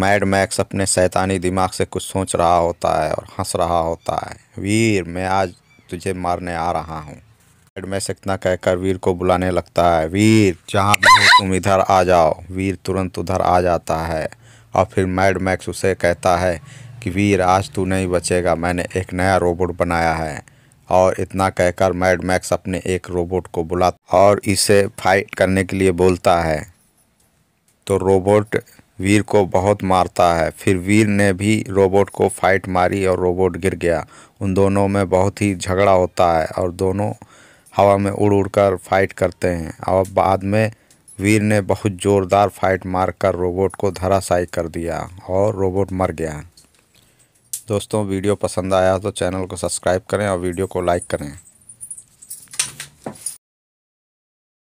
mad max अपने शैतानी दिमाग से कुछ सोच रहा होता है और हंस रहा होता है वीर मैं आज तुझे मारने आ रहा हूँ मैड मैक्स इतना कहकर वीर को बुलाने लगता है वीर जहाँ भी हो तुम इधर आ जाओ वीर तुरंत उधर आ जाता है और फिर मैड मैक्स उसे कहता है कि वीर आज तू नहीं बचेगा मैंने एक नया रोबोट बनाया है और इतना कहकर मैड मैक्स अपने एक रोबोट को बुला और इसे फाइट करने के लिए बोलता है तो रोबोट वीर को बहुत मारता है फिर वीर ने भी रोबोट को फाइट मारी और रोबोट गिर गया उन दोनों में बहुत ही झगड़ा होता है और दोनों हवा में उड़ उड़ कर फाइट करते हैं और बाद में वीर ने बहुत ज़ोरदार फाइट मारकर रोबोट को धराशायी कर दिया और रोबोट मर गया दोस्तों वीडियो पसंद आया तो चैनल को सब्सक्राइब करें और वीडियो को लाइक करें